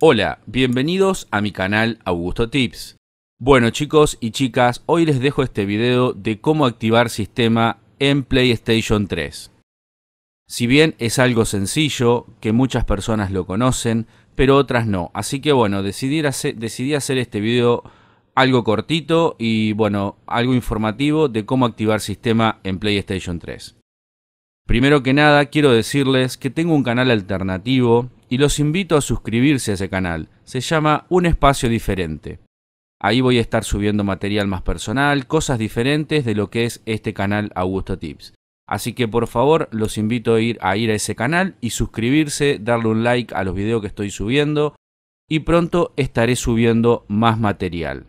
Hola, bienvenidos a mi canal Augusto Tips. Bueno chicos y chicas, hoy les dejo este video de cómo activar sistema en PlayStation 3. Si bien es algo sencillo, que muchas personas lo conocen, pero otras no. Así que bueno, decidí hacer, hacer este video algo cortito y bueno, algo informativo de cómo activar sistema en PlayStation 3. Primero que nada, quiero decirles que tengo un canal alternativo y los invito a suscribirse a ese canal. Se llama Un Espacio Diferente. Ahí voy a estar subiendo material más personal, cosas diferentes de lo que es este canal Augusto Tips. Así que por favor los invito a ir a, ir a ese canal y suscribirse, darle un like a los videos que estoy subiendo y pronto estaré subiendo más material.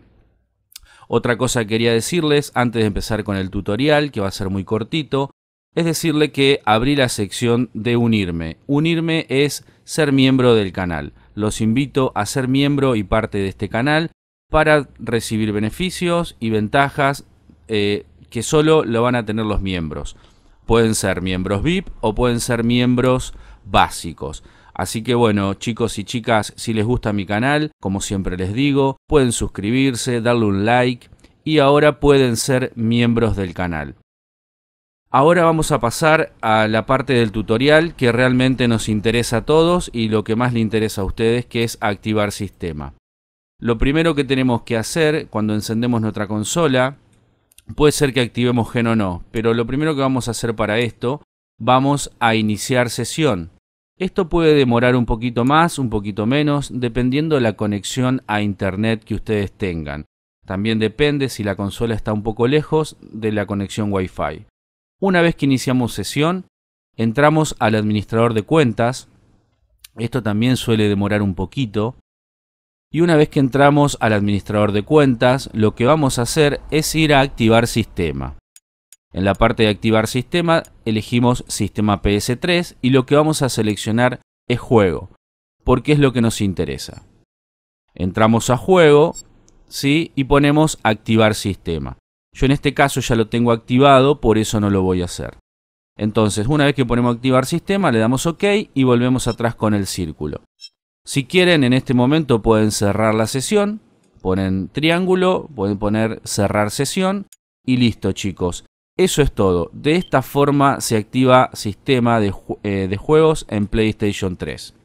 Otra cosa que quería decirles antes de empezar con el tutorial, que va a ser muy cortito, es decirle que abrí la sección de unirme. Unirme es ser miembro del canal. Los invito a ser miembro y parte de este canal para recibir beneficios y ventajas eh, que solo lo van a tener los miembros. Pueden ser miembros VIP o pueden ser miembros básicos. Así que bueno, chicos y chicas, si les gusta mi canal, como siempre les digo, pueden suscribirse, darle un like y ahora pueden ser miembros del canal. Ahora vamos a pasar a la parte del tutorial que realmente nos interesa a todos y lo que más le interesa a ustedes que es activar sistema. Lo primero que tenemos que hacer cuando encendemos nuestra consola, puede ser que activemos Gen o no, pero lo primero que vamos a hacer para esto, vamos a iniciar sesión. Esto puede demorar un poquito más, un poquito menos, dependiendo de la conexión a internet que ustedes tengan. También depende si la consola está un poco lejos de la conexión Wi-Fi. Una vez que iniciamos sesión, entramos al administrador de cuentas. Esto también suele demorar un poquito. Y una vez que entramos al administrador de cuentas, lo que vamos a hacer es ir a activar sistema. En la parte de activar sistema, elegimos sistema PS3 y lo que vamos a seleccionar es juego, porque es lo que nos interesa. Entramos a juego, ¿sí? Y ponemos activar sistema. Yo en este caso ya lo tengo activado, por eso no lo voy a hacer. Entonces, una vez que ponemos activar sistema, le damos OK y volvemos atrás con el círculo. Si quieren, en este momento pueden cerrar la sesión, ponen triángulo, pueden poner cerrar sesión y listo chicos. Eso es todo. De esta forma se activa sistema de, eh, juegos en PlayStation 3.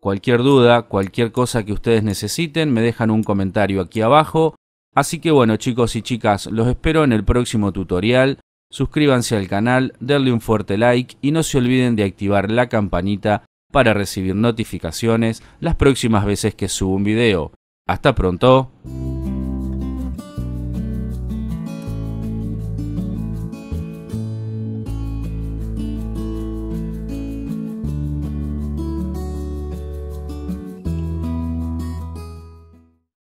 Cualquier duda, cualquier cosa que ustedes necesiten, me dejan un comentario aquí abajo Así que bueno chicos y chicas, los espero en el próximo tutorial, suscríbanse al canal, denle un fuerte like y no se olviden de activar la campanita para recibir notificaciones las próximas veces que subo un video. Hasta pronto.